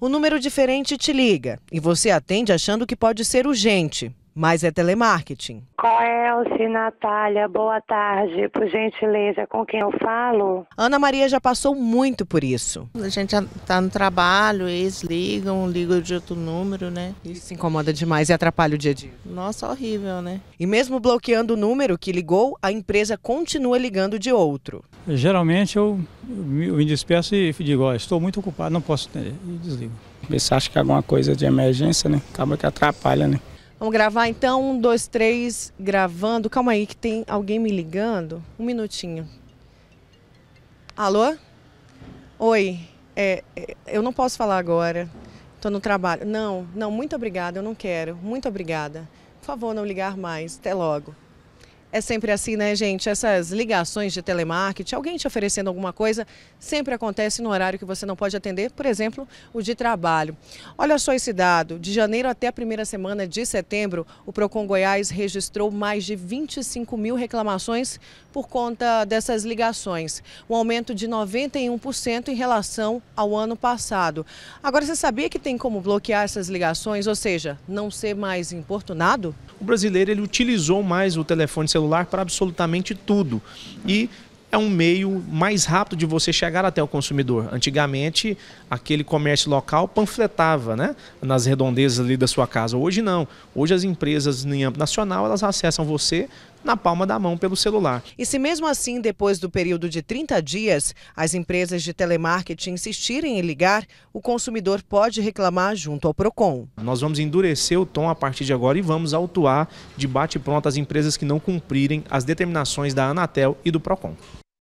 o número diferente te liga e você atende achando que pode ser urgente mas é telemarketing. Coelce, Natália, boa tarde. Por gentileza, com quem eu falo? Ana Maria já passou muito por isso. A gente tá no trabalho, eles ligam, ligam de outro número, né? Isso incomoda demais e atrapalha o dia a dia. Nossa, horrível, né? E mesmo bloqueando o número que ligou, a empresa continua ligando de outro. Geralmente eu me despeço e digo, ó, estou muito ocupado, não posso atender. E desligo. Você acha que é alguma coisa de emergência, né? Acaba que atrapalha, né? Vamos gravar então, um, dois, três, gravando. Calma aí que tem alguém me ligando. Um minutinho. Alô? Oi, é, é eu não posso falar agora. Estou no trabalho. Não, não, muito obrigada, eu não quero. Muito obrigada. Por favor, não ligar mais. Até logo. É sempre assim, né, gente? Essas ligações de telemarketing, alguém te oferecendo alguma coisa, sempre acontece no horário que você não pode atender, por exemplo, o de trabalho. Olha só esse dado: de janeiro até a primeira semana de setembro, o Procon Goiás registrou mais de 25 mil reclamações por conta dessas ligações, um aumento de 91% em relação ao ano passado. Agora, você sabia que tem como bloquear essas ligações, ou seja, não ser mais importunado? O brasileiro ele utilizou mais o telefone celular celular para absolutamente tudo. E é um meio mais rápido de você chegar até o consumidor. Antigamente, aquele comércio local panfletava né, nas redondezas ali da sua casa. Hoje não. Hoje as empresas em âmbito nacional, elas acessam você na palma da mão pelo celular. E se mesmo assim, depois do período de 30 dias, as empresas de telemarketing insistirem em ligar, o consumidor pode reclamar junto ao PROCON. Nós vamos endurecer o tom a partir de agora e vamos autuar de bate-pronto as empresas que não cumprirem as determinações da Anatel e do PROCON.